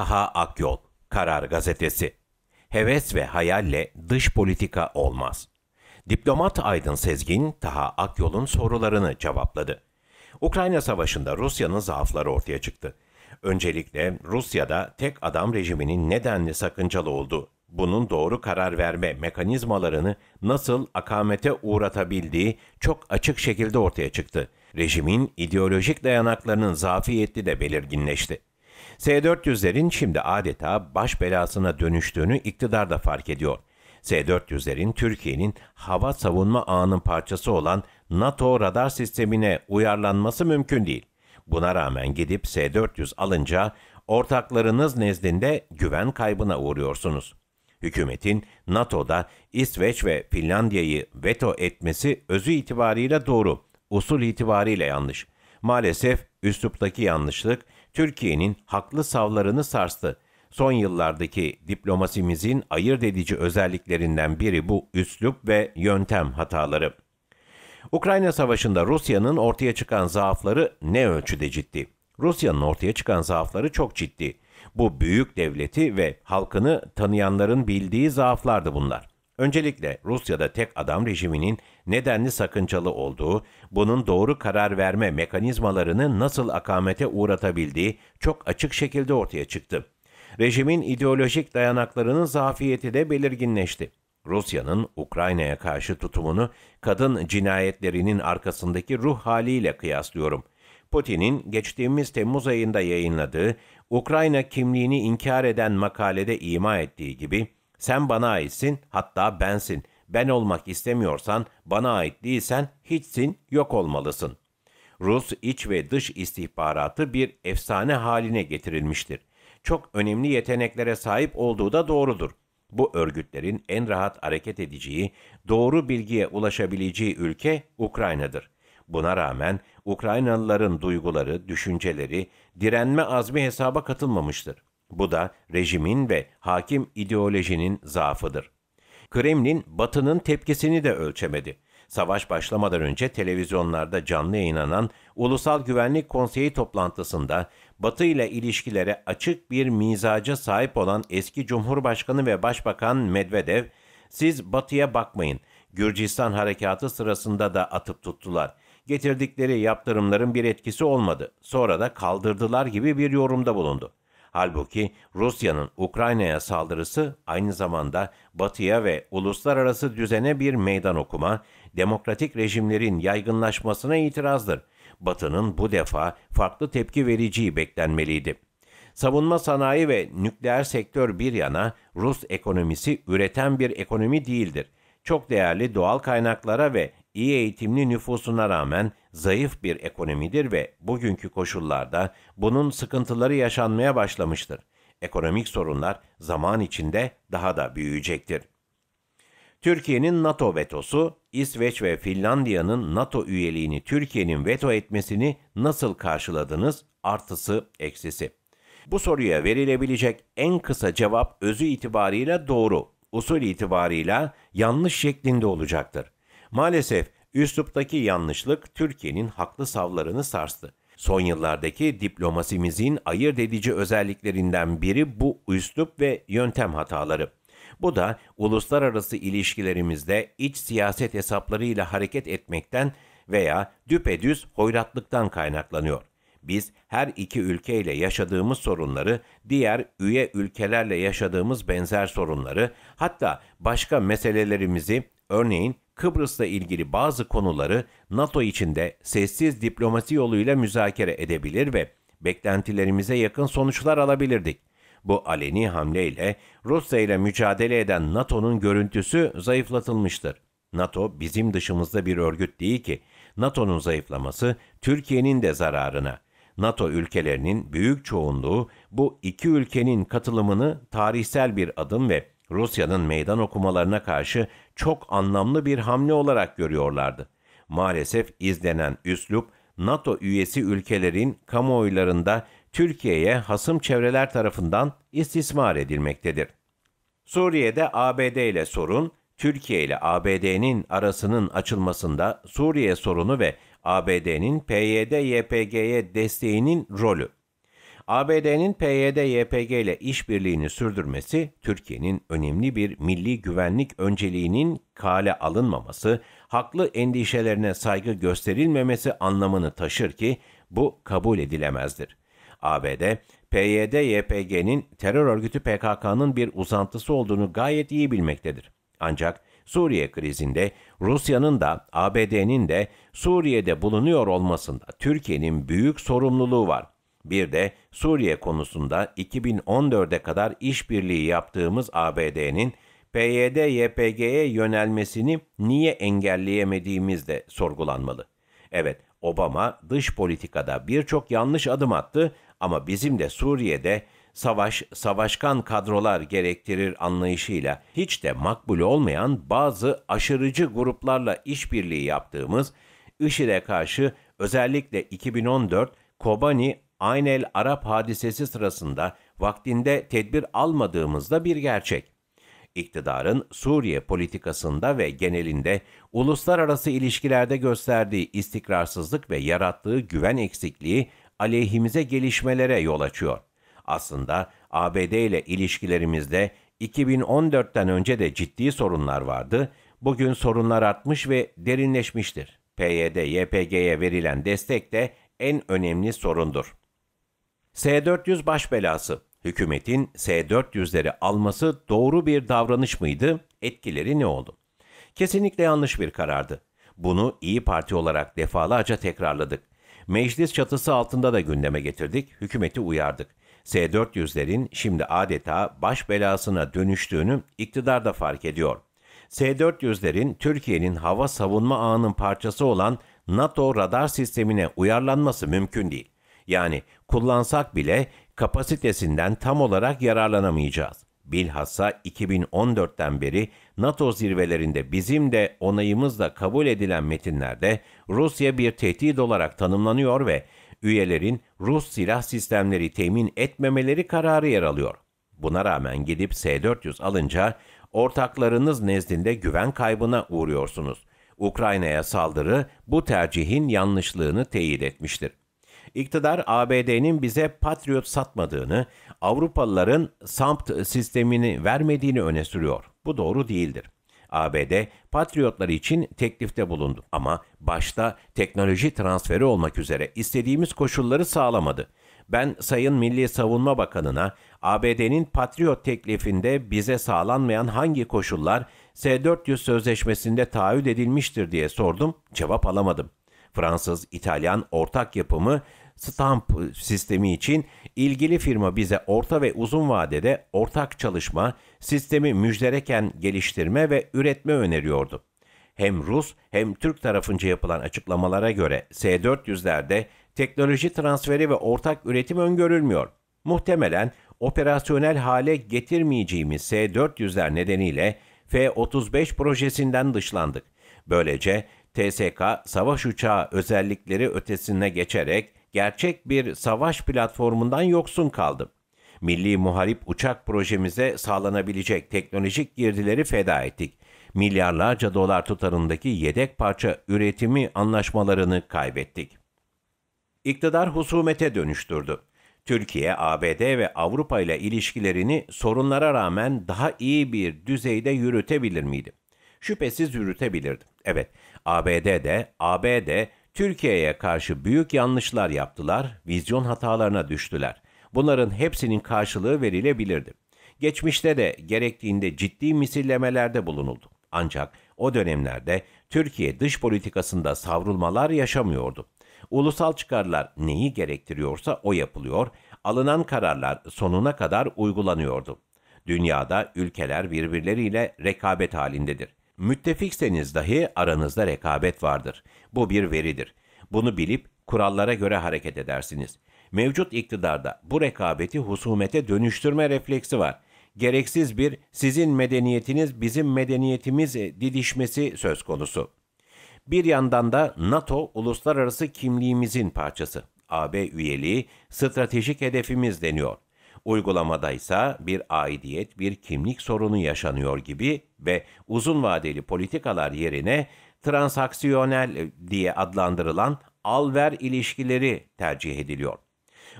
Taha Akyol, Karar Gazetesi. Heves ve hayalle dış politika olmaz. Diplomat Aydın Sezgin, Taha Akyol'un sorularını cevapladı. Ukrayna Savaşı'nda Rusya'nın zaafları ortaya çıktı. Öncelikle Rusya'da tek adam rejiminin nedenli sakıncalı olduğu, bunun doğru karar verme mekanizmalarını nasıl akamete uğratabildiği çok açık şekilde ortaya çıktı. Rejimin ideolojik dayanaklarının zafiyeti de belirginleşti. S-400'lerin şimdi adeta baş belasına dönüştüğünü iktidar da fark ediyor. S-400'lerin Türkiye'nin hava savunma ağının parçası olan NATO radar sistemine uyarlanması mümkün değil. Buna rağmen gidip S-400 alınca ortaklarınız nezdinde güven kaybına uğruyorsunuz. Hükümetin NATO'da İsveç ve Finlandiya'yı veto etmesi özü itibariyle doğru, usul itibariyle yanlış. Maalesef üsluptaki yanlışlık Türkiye'nin haklı savlarını sarstı. Son yıllardaki diplomasimizin ayırt edici özelliklerinden biri bu üslup ve yöntem hataları. Ukrayna Savaşı'nda Rusya'nın ortaya çıkan zaafları ne ölçüde ciddi? Rusya'nın ortaya çıkan zaafları çok ciddi. Bu büyük devleti ve halkını tanıyanların bildiği zaaflardı bunlar. Öncelikle Rusya'da tek adam rejiminin nedenli sakıncalı olduğu, bunun doğru karar verme mekanizmalarını nasıl akamete uğratabildiği çok açık şekilde ortaya çıktı. Rejimin ideolojik dayanaklarının zafiyeti de belirginleşti. Rusya'nın Ukrayna'ya karşı tutumunu kadın cinayetlerinin arkasındaki ruh haliyle kıyaslıyorum. Putin'in geçtiğimiz Temmuz ayında yayınladığı Ukrayna kimliğini inkar eden makalede ima ettiği gibi sen bana aitsin hatta bensin ben olmak istemiyorsan, bana ait değilsen hiçsin, yok olmalısın. Rus iç ve dış istihbaratı bir efsane haline getirilmiştir. Çok önemli yeteneklere sahip olduğu da doğrudur. Bu örgütlerin en rahat hareket edeceği, doğru bilgiye ulaşabileceği ülke Ukrayna'dır. Buna rağmen Ukraynalıların duyguları, düşünceleri, direnme azmi hesaba katılmamıştır. Bu da rejimin ve hakim ideolojinin zaafıdır. Kremlin Batı'nın tepkisini de ölçemedi. Savaş başlamadan önce televizyonlarda canlı yayınlanan Ulusal Güvenlik Konseyi toplantısında Batı ile ilişkilere açık bir mizaca sahip olan eski Cumhurbaşkanı ve Başbakan Medvedev, siz Batı'ya bakmayın. Gürcistan harekatı sırasında da atıp tuttular. Getirdikleri yaptırımların bir etkisi olmadı. Sonra da kaldırdılar gibi bir yorumda bulundu. Halbuki Rusya'nın Ukrayna'ya saldırısı aynı zamanda Batı'ya ve uluslararası düzene bir meydan okuma, demokratik rejimlerin yaygınlaşmasına itirazdır. Batı'nın bu defa farklı tepki vereceği beklenmeliydi. Savunma sanayi ve nükleer sektör bir yana Rus ekonomisi üreten bir ekonomi değildir. Çok değerli doğal kaynaklara ve iyi eğitimli nüfusuna rağmen zayıf bir ekonomidir ve bugünkü koşullarda bunun sıkıntıları yaşanmaya başlamıştır. Ekonomik sorunlar zaman içinde daha da büyüyecektir. Türkiye'nin NATO vetosu, İsveç ve Finlandiya'nın NATO üyeliğini Türkiye'nin veto etmesini nasıl karşıladınız? Artısı, eksisi. Bu soruya verilebilecek en kısa cevap özü itibarıyla doğru, usul itibarıyla yanlış şeklinde olacaktır. Maalesef üsluptaki yanlışlık Türkiye'nin haklı savlarını sarstı. Son yıllardaki diplomasimizin ayırt edici özelliklerinden biri bu üslup ve yöntem hataları. Bu da uluslararası ilişkilerimizde iç siyaset hesaplarıyla hareket etmekten veya düpedüz hoyratlıktan kaynaklanıyor. Biz her iki ülkeyle yaşadığımız sorunları, diğer üye ülkelerle yaşadığımız benzer sorunları, hatta başka meselelerimizi örneğin Kıbrıs'la ilgili bazı konuları NATO içinde sessiz diplomasi yoluyla müzakere edebilir ve beklentilerimize yakın sonuçlar alabilirdik. Bu aleni hamleyle Rusya ile mücadele eden NATO'nun görüntüsü zayıflatılmıştır. NATO bizim dışımızda bir örgüt değil ki. NATO'nun zayıflaması Türkiye'nin de zararına. NATO ülkelerinin büyük çoğunluğu bu iki ülkenin katılımını tarihsel bir adım ve Rusya'nın meydan okumalarına karşı çok anlamlı bir hamle olarak görüyorlardı. Maalesef izlenen üslup NATO üyesi ülkelerin kamuoylarında Türkiye'ye hasım çevreler tarafından istismar edilmektedir. Suriye'de ABD ile sorun, Türkiye ile ABD'nin arasının açılmasında Suriye sorunu ve ABD'nin PYD-YPG'ye desteğinin rolü. ABD'nin PYD-YPG ile işbirliğini sürdürmesi, Türkiye'nin önemli bir milli güvenlik önceliğinin kale alınmaması, haklı endişelerine saygı gösterilmemesi anlamını taşır ki bu kabul edilemezdir. ABD, PYD-YPG'nin terör örgütü PKK'nın bir uzantısı olduğunu gayet iyi bilmektedir. Ancak Suriye krizinde Rusya'nın da ABD'nin de Suriye'de bulunuyor olmasında Türkiye'nin büyük sorumluluğu var. Bir de Suriye konusunda 2014'e kadar işbirliği yaptığımız ABD'nin PYD-YPG'ye yönelmesini niye engelleyemediğimiz de sorgulanmalı. Evet, Obama dış politikada birçok yanlış adım attı ama bizim de Suriye'de savaş, savaşkan kadrolar gerektirir anlayışıyla hiç de makbul olmayan bazı aşırıcı gruplarla işbirliği yaptığımız, IŞİD'e karşı özellikle 2014 Kobani Aynel Arap hadisesi sırasında vaktinde tedbir almadığımızda bir gerçek. İktidarın Suriye politikasında ve genelinde uluslararası ilişkilerde gösterdiği istikrarsızlık ve yarattığı güven eksikliği aleyhimize gelişmelere yol açıyor. Aslında ABD ile ilişkilerimizde 2014'ten önce de ciddi sorunlar vardı. Bugün sorunlar artmış ve derinleşmiştir. PYD-YPG'ye verilen destek de en önemli sorundur. S-400 baş belası. Hükümetin S-400'leri alması doğru bir davranış mıydı? Etkileri ne oldu? Kesinlikle yanlış bir karardı. Bunu İyi Parti olarak defalarca tekrarladık. Meclis çatısı altında da gündeme getirdik, hükümeti uyardık. S-400'lerin şimdi adeta baş belasına dönüştüğünü iktidar da fark ediyor. S-400'lerin Türkiye'nin hava savunma ağının parçası olan NATO radar sistemine uyarlanması mümkün değil. Yani kullansak bile kapasitesinden tam olarak yararlanamayacağız. Bilhassa 2014'ten beri NATO zirvelerinde bizim de onayımızla kabul edilen metinlerde Rusya bir tehdit olarak tanımlanıyor ve üyelerin Rus silah sistemleri temin etmemeleri kararı yer alıyor. Buna rağmen gidip S-400 alınca ortaklarınız nezdinde güven kaybına uğruyorsunuz. Ukrayna'ya saldırı bu tercihin yanlışlığını teyit etmiştir. İktidar ABD'nin bize Patriot satmadığını, Avrupalıların SAMP sistemini vermediğini öne sürüyor. Bu doğru değildir. ABD Patriotlar için teklifte bulundu ama başta teknoloji transferi olmak üzere istediğimiz koşulları sağlamadı. Ben Sayın Milli Savunma Bakanı'na ABD'nin Patriot teklifinde bize sağlanmayan hangi koşullar S-400 sözleşmesinde taahhüt edilmiştir diye sordum, cevap alamadım. Fransız-İtalyan ortak yapımı stamp sistemi için ilgili firma bize orta ve uzun vadede ortak çalışma, sistemi müjdereken geliştirme ve üretme öneriyordu. Hem Rus hem Türk tarafınca yapılan açıklamalara göre S-400'lerde teknoloji transferi ve ortak üretim öngörülmüyor. Muhtemelen operasyonel hale getirmeyeceğimiz S-400'ler nedeniyle F-35 projesinden dışlandık. Böylece TSK, savaş uçağı özellikleri ötesine geçerek gerçek bir savaş platformundan yoksun kaldı. Milli Muharip Uçak projemize sağlanabilecek teknolojik girdileri feda ettik. Milyarlarca dolar tutarındaki yedek parça üretimi anlaşmalarını kaybettik. İktidar husumete dönüştürdü. Türkiye, ABD ve Avrupa ile ilişkilerini sorunlara rağmen daha iyi bir düzeyde yürütebilir miydi? şüphesiz yürütebilirdi. Evet, ABD'de, ABD Türkiye'ye karşı büyük yanlışlar yaptılar, vizyon hatalarına düştüler. Bunların hepsinin karşılığı verilebilirdi. Geçmişte de gerektiğinde ciddi misillemelerde bulunuldu. Ancak o dönemlerde Türkiye dış politikasında savrulmalar yaşamıyordu. Ulusal çıkarlar neyi gerektiriyorsa o yapılıyor, alınan kararlar sonuna kadar uygulanıyordu. Dünyada ülkeler birbirleriyle rekabet halindedir. Müttefikseniz dahi aranızda rekabet vardır. Bu bir veridir. Bunu bilip kurallara göre hareket edersiniz. Mevcut iktidarda bu rekabeti husumete dönüştürme refleksi var. Gereksiz bir sizin medeniyetiniz bizim medeniyetimiz e, didişmesi söz konusu. Bir yandan da NATO uluslararası kimliğimizin parçası. AB üyeliği stratejik hedefimiz deniyor. Uygulamada ise bir aidiyet, bir kimlik sorunu yaşanıyor gibi ve uzun vadeli politikalar yerine transaksiyonel e, diye adlandırılan al-ver ilişkileri tercih ediliyor.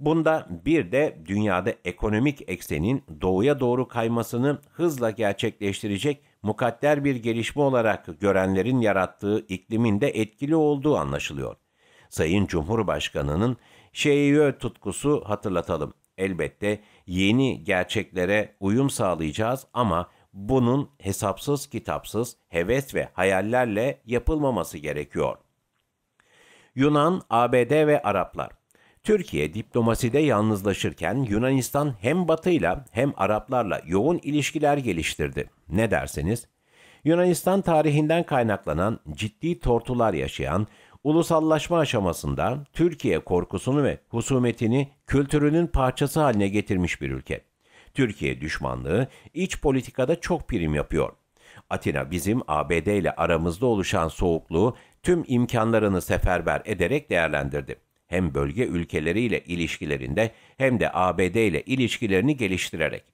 Bunda bir de dünyada ekonomik eksenin doğuya doğru kaymasını hızla gerçekleştirecek mukadder bir gelişme olarak görenlerin yarattığı iklimin de etkili olduğu anlaşılıyor. Sayın Cumhurbaşkanı'nın şeyi tutkusu hatırlatalım. Elbette yeni gerçeklere uyum sağlayacağız ama bunun hesapsız kitapsız heves ve hayallerle yapılmaması gerekiyor. Yunan, ABD ve Araplar Türkiye diplomaside yalnızlaşırken Yunanistan hem Batı'yla hem Araplarla yoğun ilişkiler geliştirdi. Ne derseniz? Yunanistan tarihinden kaynaklanan ciddi tortular yaşayan, ulusallaşma aşamasında Türkiye korkusunu ve husumetini kültürünün parçası haline getirmiş bir ülke. Türkiye düşmanlığı iç politikada çok prim yapıyor. Atina bizim ABD ile aramızda oluşan soğukluğu tüm imkanlarını seferber ederek değerlendirdi. Hem bölge ülkeleriyle ilişkilerinde hem de ABD ile ilişkilerini geliştirerek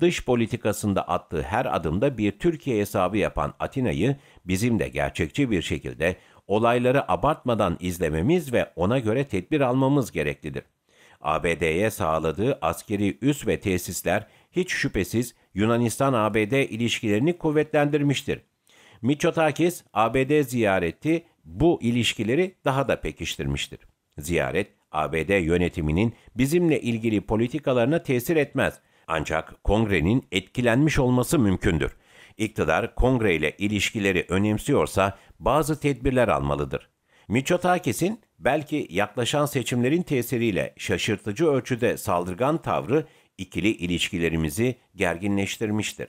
dış politikasında attığı her adımda bir Türkiye hesabı yapan Atina'yı bizim de gerçekçi bir şekilde olayları abartmadan izlememiz ve ona göre tedbir almamız gereklidir. ABD'ye sağladığı askeri üs ve tesisler hiç şüphesiz Yunanistan-ABD ilişkilerini kuvvetlendirmiştir. Mitsotakis, ABD ziyareti bu ilişkileri daha da pekiştirmiştir. Ziyaret, ABD yönetiminin bizimle ilgili politikalarına tesir etmez. Ancak kongrenin etkilenmiş olması mümkündür. İktidar kongre ile ilişkileri önemsiyorsa bazı tedbirler almalıdır. Mitsotakis'in belki yaklaşan seçimlerin tesiriyle şaşırtıcı ölçüde saldırgan tavrı ikili ilişkilerimizi gerginleştirmiştir.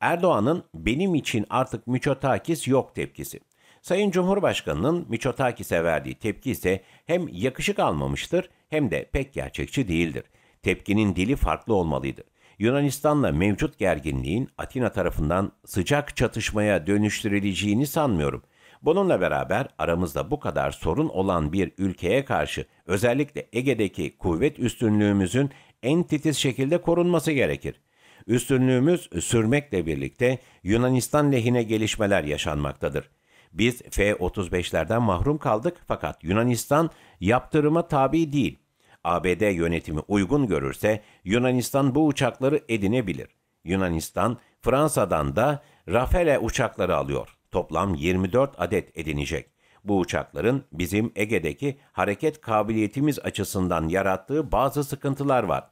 Erdoğan'ın benim için artık Miçotakis yok tepkisi. Sayın Cumhurbaşkanı'nın Miçotakis'e verdiği tepki ise hem yakışık almamıştır hem de pek gerçekçi değildir. Tepkinin dili farklı olmalıydı. Yunanistan'la mevcut gerginliğin Atina tarafından sıcak çatışmaya dönüştürüleceğini sanmıyorum.'' Bununla beraber aramızda bu kadar sorun olan bir ülkeye karşı özellikle Ege'deki kuvvet üstünlüğümüzün en titiz şekilde korunması gerekir. Üstünlüğümüz sürmekle birlikte Yunanistan lehine gelişmeler yaşanmaktadır. Biz F-35'lerden mahrum kaldık fakat Yunanistan yaptırıma tabi değil. ABD yönetimi uygun görürse Yunanistan bu uçakları edinebilir. Yunanistan Fransa'dan da Rafale uçakları alıyor toplam 24 adet edinecek. Bu uçakların bizim Ege'deki hareket kabiliyetimiz açısından yarattığı bazı sıkıntılar var.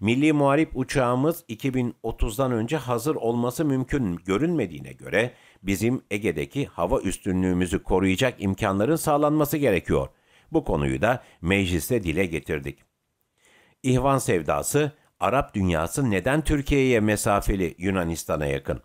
Milli muharip uçağımız 2030'dan önce hazır olması mümkün görünmediğine göre bizim Ege'deki hava üstünlüğümüzü koruyacak imkanların sağlanması gerekiyor. Bu konuyu da mecliste dile getirdik. İhvan sevdası Arap dünyası neden Türkiye'ye mesafeli Yunanistan'a yakın?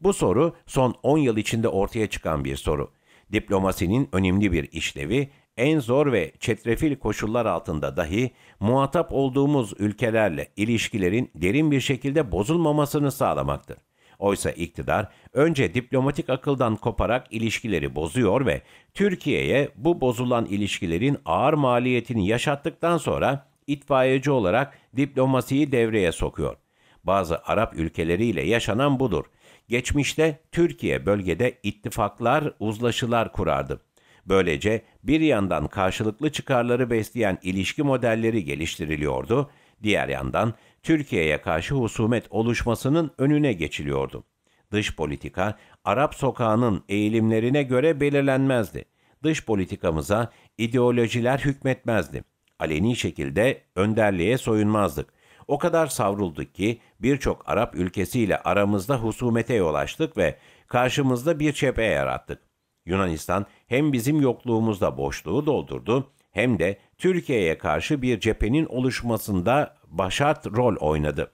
Bu soru son 10 yıl içinde ortaya çıkan bir soru. Diplomasinin önemli bir işlevi en zor ve çetrefil koşullar altında dahi muhatap olduğumuz ülkelerle ilişkilerin derin bir şekilde bozulmamasını sağlamaktır. Oysa iktidar önce diplomatik akıldan koparak ilişkileri bozuyor ve Türkiye'ye bu bozulan ilişkilerin ağır maliyetini yaşattıktan sonra itfaiyeci olarak diplomasiyi devreye sokuyor. Bazı Arap ülkeleriyle yaşanan budur. Geçmişte Türkiye bölgede ittifaklar, uzlaşılar kurardı. Böylece bir yandan karşılıklı çıkarları besleyen ilişki modelleri geliştiriliyordu, diğer yandan Türkiye'ye karşı husumet oluşmasının önüne geçiliyordu. Dış politika Arap sokağının eğilimlerine göre belirlenmezdi. Dış politikamıza ideolojiler hükmetmezdi. Aleni şekilde önderliğe soyunmazdık o kadar savrulduk ki birçok Arap ülkesiyle aramızda husumete yol açtık ve karşımızda bir çepe yarattık. Yunanistan hem bizim yokluğumuzda boşluğu doldurdu hem de Türkiye'ye karşı bir cephenin oluşmasında başat rol oynadı.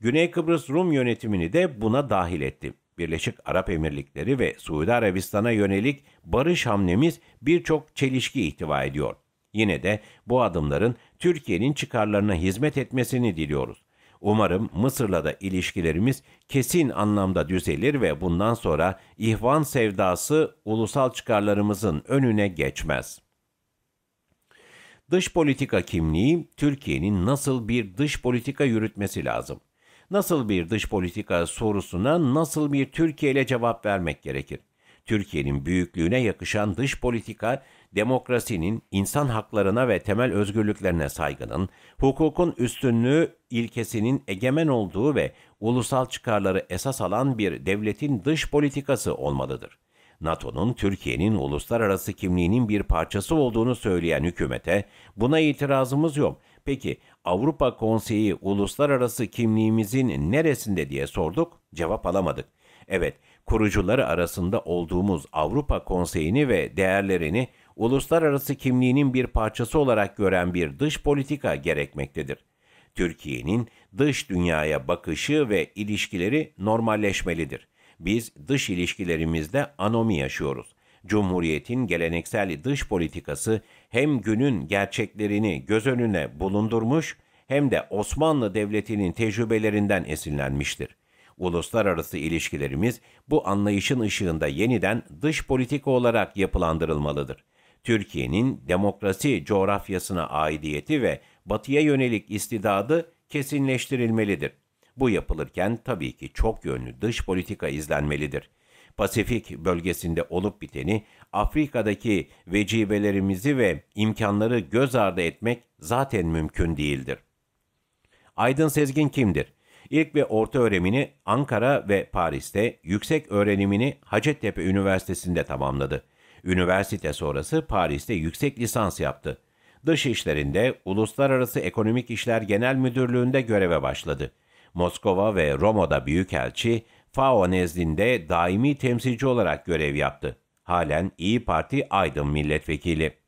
Güney Kıbrıs Rum yönetimini de buna dahil etti. Birleşik Arap Emirlikleri ve Suudi Arabistan'a yönelik barış hamlemiz birçok çelişki ihtiva ediyor.'' Yine de bu adımların Türkiye'nin çıkarlarına hizmet etmesini diliyoruz. Umarım Mısır'la da ilişkilerimiz kesin anlamda düzelir ve bundan sonra ihvan sevdası ulusal çıkarlarımızın önüne geçmez. Dış politika kimliği Türkiye'nin nasıl bir dış politika yürütmesi lazım? Nasıl bir dış politika sorusuna nasıl bir Türkiye ile cevap vermek gerekir? Türkiye'nin büyüklüğüne yakışan dış politika demokrasinin, insan haklarına ve temel özgürlüklerine saygının, hukukun üstünlüğü ilkesinin egemen olduğu ve ulusal çıkarları esas alan bir devletin dış politikası olmalıdır. NATO'nun Türkiye'nin uluslararası kimliğinin bir parçası olduğunu söyleyen hükümete buna itirazımız yok. Peki Avrupa Konseyi uluslararası kimliğimizin neresinde diye sorduk, cevap alamadık. Evet, kurucuları arasında olduğumuz Avrupa Konseyi'ni ve değerlerini uluslararası kimliğinin bir parçası olarak gören bir dış politika gerekmektedir. Türkiye'nin dış dünyaya bakışı ve ilişkileri normalleşmelidir. Biz dış ilişkilerimizde anomi yaşıyoruz. Cumhuriyetin geleneksel dış politikası hem günün gerçeklerini göz önüne bulundurmuş hem de Osmanlı Devleti'nin tecrübelerinden esinlenmiştir. Uluslararası ilişkilerimiz bu anlayışın ışığında yeniden dış politika olarak yapılandırılmalıdır. Türkiye'nin demokrasi coğrafyasına aidiyeti ve batıya yönelik istidadı kesinleştirilmelidir. Bu yapılırken tabii ki çok yönlü dış politika izlenmelidir. Pasifik bölgesinde olup biteni, Afrika'daki vecibelerimizi ve imkanları göz ardı etmek zaten mümkün değildir. Aydın Sezgin kimdir? İlk ve orta öğrenimini Ankara ve Paris'te, yüksek öğrenimini Hacettepe Üniversitesi'nde tamamladı. Üniversite sonrası Paris'te yüksek lisans yaptı. Dış işlerinde Uluslararası Ekonomik İşler Genel Müdürlüğü'nde göreve başladı. Moskova ve Roma'da büyükelçi, FAO nezdinde daimi temsilci olarak görev yaptı. Halen İyi Parti Aydın milletvekili.